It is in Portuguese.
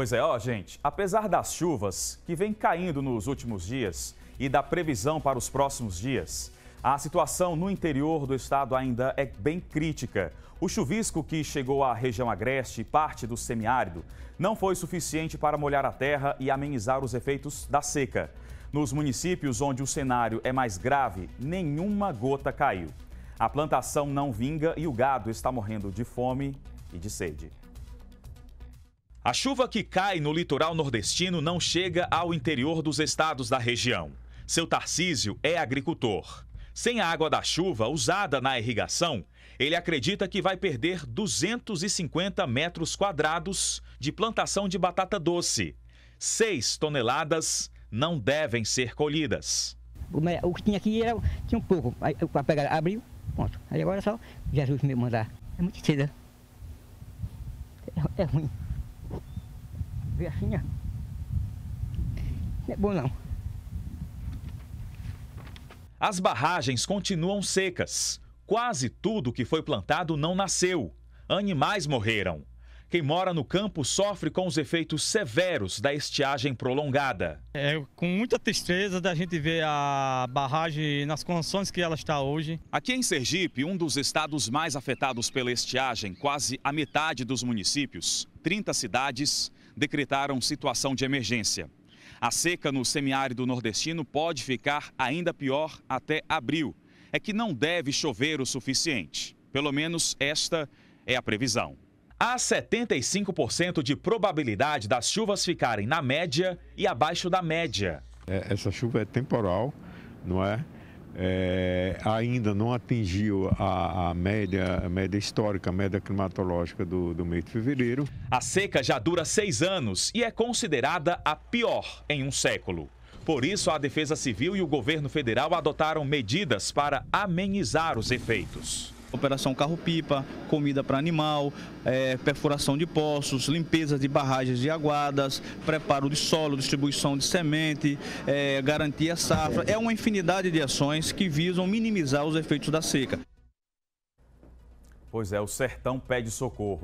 Pois é, ó, gente, apesar das chuvas que vem caindo nos últimos dias e da previsão para os próximos dias, a situação no interior do estado ainda é bem crítica. O chuvisco que chegou à região agreste e parte do semiárido não foi suficiente para molhar a terra e amenizar os efeitos da seca. Nos municípios onde o cenário é mais grave, nenhuma gota caiu. A plantação não vinga e o gado está morrendo de fome e de sede. A chuva que cai no litoral nordestino não chega ao interior dos estados da região. Seu Tarcísio é agricultor. Sem a água da chuva usada na irrigação, ele acredita que vai perder 250 metros quadrados de plantação de batata doce. Seis toneladas não devem ser colhidas. O que tinha aqui era, tinha um pouco. Aí eu pegar, abriu, pronto. Aí agora é só Jesus me mandar. É muito cedo. Né? É, é ruim. Ver assim, ó. Não é bom não. As barragens continuam secas. Quase tudo que foi plantado não nasceu. Animais morreram. Quem mora no campo sofre com os efeitos severos da estiagem prolongada. É com muita tristeza da gente ver a barragem nas condições que ela está hoje. Aqui em Sergipe, um dos estados mais afetados pela estiagem, quase a metade dos municípios, 30 cidades, decretaram situação de emergência. A seca no semiárido nordestino pode ficar ainda pior até abril. É que não deve chover o suficiente. Pelo menos esta é a previsão. Há 75% de probabilidade das chuvas ficarem na média e abaixo da média. É, essa chuva é temporal, não é? é, ainda não atingiu a, a, média, a média histórica, a média climatológica do, do mês de fevereiro. A seca já dura seis anos e é considerada a pior em um século. Por isso, a Defesa Civil e o governo federal adotaram medidas para amenizar os efeitos operação carro-pipa, comida para animal, é, perfuração de poços, limpeza de barragens de aguadas, preparo de solo, distribuição de semente, é, garantia safra. É uma infinidade de ações que visam minimizar os efeitos da seca. Pois é, o sertão pede socorro.